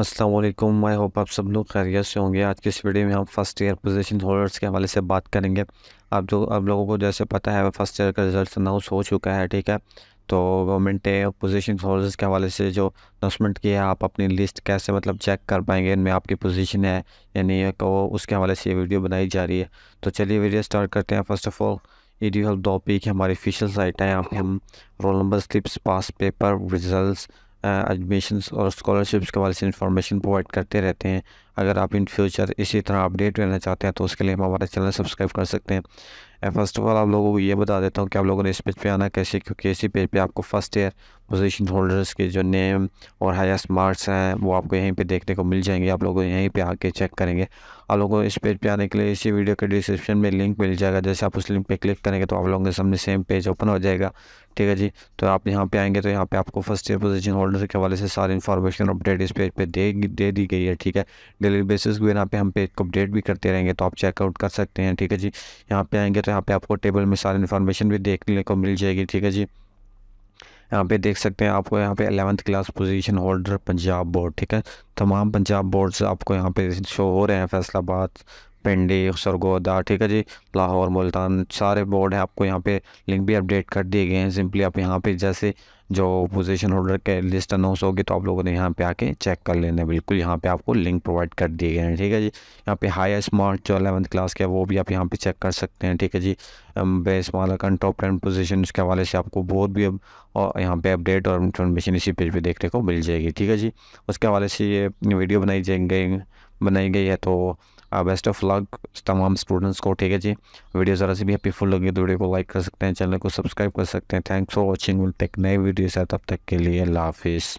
Aslam I hope आप सब लोग खैरियत से होंगे आज की इस वीडियो में हम फर्स्ट ईयर पोजीशन होल्डर्स के हवाले से बात करेंगे आप जो आप लोगों को जैसे पता है फर्स्ट ईयर का रिजल्ट अनाउंस हो चुका है ठीक है तो गवर्नमेंट ने पोजीशन होल्डर्स के हवाले से जो अनाउंसमेंट की है आप अपनी लिस्ट कैसे मतलब चेक कर पाएंगे इनमें आपकी पोजीशन है यानी वो तो उसके हवाले से ये वीडियो बनाई जा रही है तो चलिए वीडियो स्टार्ट करते हैं first of all E D help दो पी की हमारी ऑफिशियल साइट है यहाँ पे हम roll number slips pass paper result admissions और स्कॉलरशिप्स के वाले से इंफॉर्मेशन प्रोवाइड करते रहते हैं अगर आप इन फ्यूचर इसी तरह अपडेट रहना चाहते हैं तो उसके लिए हम हमारा चैनल सब्सक्राइब कर सकते हैं फर्स्ट ऑफ ऑल आप लोगों को ये बता देता हूँ कि आप लोगों ने इस पेज पे आना कैसे क्योंकि इसी पेज पे आपको फर्स्ट ईयर पोजीशन होल्डर्स के जो नेम और हाइस्ट मार्क्स हैं वो आपको यहीं पे देखने को मिल जाएंगे आप लोगों यहीं पे आके चेक करेंगे आप लोगों को इस पेज पे आने के लिए इसी वीडियो के डिस्क्रिप्शन में लिंक मिल जाएगा जैसे आप उस लिंक पे क्लिक करेंगे तो आप लोगों के सामने सेम पेज ओपन हो जाएगा ठीक है जी तो आप यहाँ पर आएंगे तो यहाँ पर आपको फर्स्ट ईयर पोजिशन होल्डर के हवाले से सारी इन्फॉर्मेशन अपडेट इस पेज पर दे दे दी गई है ठीक है डेली बेसिस को यहाँ पर हम पेज को अपडेट भी करते रहेंगे तो आप चेकआउट कर सकते हैं ठीक है जी यहाँ पर आएँगे तो यहाँ पर आपको टेबल में सारी इन्फॉर्मेशन भी देखने को मिल जाएगी ठीक है जी यहाँ पे देख सकते हैं आपको यहाँ पे eleventh class position holder Punjab board ठीक है तमाम पंजाब बोर्ड आपको यहाँ पे शो हो रहे हैं फैसलाबाद पिंडी सरगोदा ठीक है जी लाहौर मुल्तान सारे बोर्ड हैं आपको यहाँ पे लिंक भी अपडेट कर दिए गए हैं सिंपली आप यहाँ पे जैसे जो पोजीशन होल्डर के लिस्ट अनाउंस होगी तो आप लोगों ने यहाँ पे आके चेक कर लेना है बिल्कुल यहाँ पे आपको लिंक प्रोवाइड कर दिए गए हैं ठीक है जी यहाँ पे हाई स्मार्ट जो अलेवंथ क्लास के वो भी आप यहाँ पे चेक कर सकते हैं ठीक है जी बेस कन टॉप टेन पोजिशन उसके हवाले से आपको बहुत भी अब और यहाँ पे अपडेट और इन्फॉर्मेशन इसी पेज पर देखने को मिल जाएगी ठीक है जी उसके हवाले से ये वीडियो बनाई जाएंगे बनाई गई है तो बेस्ट ऑफ लक तमाम स्टूडेंट्स को ठीक है जी वीडियो ज़रा सी भी हेल्पफुल लगी तो वीडियो को लाइक कर सकते हैं चैनल को सब्सक्राइब कर सकते हैं thanks for watching will take नए वीडियो है तब तक के लिए लाफिज़